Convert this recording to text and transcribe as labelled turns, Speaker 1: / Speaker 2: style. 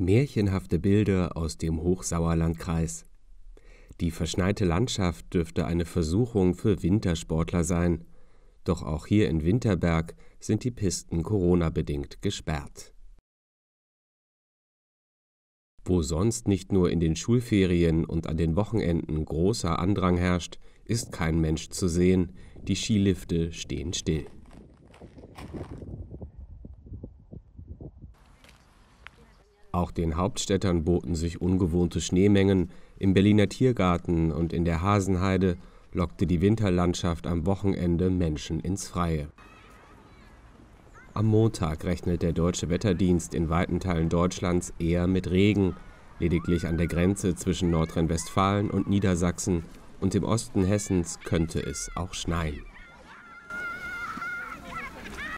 Speaker 1: Märchenhafte Bilder aus dem Hochsauerlandkreis. Die verschneite Landschaft dürfte eine Versuchung für Wintersportler sein. Doch auch hier in Winterberg sind die Pisten Corona-bedingt gesperrt. Wo sonst nicht nur in den Schulferien und an den Wochenenden großer Andrang herrscht, ist kein Mensch zu sehen, die Skilifte stehen still. Auch den Hauptstädtern boten sich ungewohnte Schneemengen, im Berliner Tiergarten und in der Hasenheide lockte die Winterlandschaft am Wochenende Menschen ins Freie. Am Montag rechnet der deutsche Wetterdienst in weiten Teilen Deutschlands eher mit Regen, lediglich an der Grenze zwischen Nordrhein-Westfalen und Niedersachsen und im Osten Hessens könnte es auch schneien.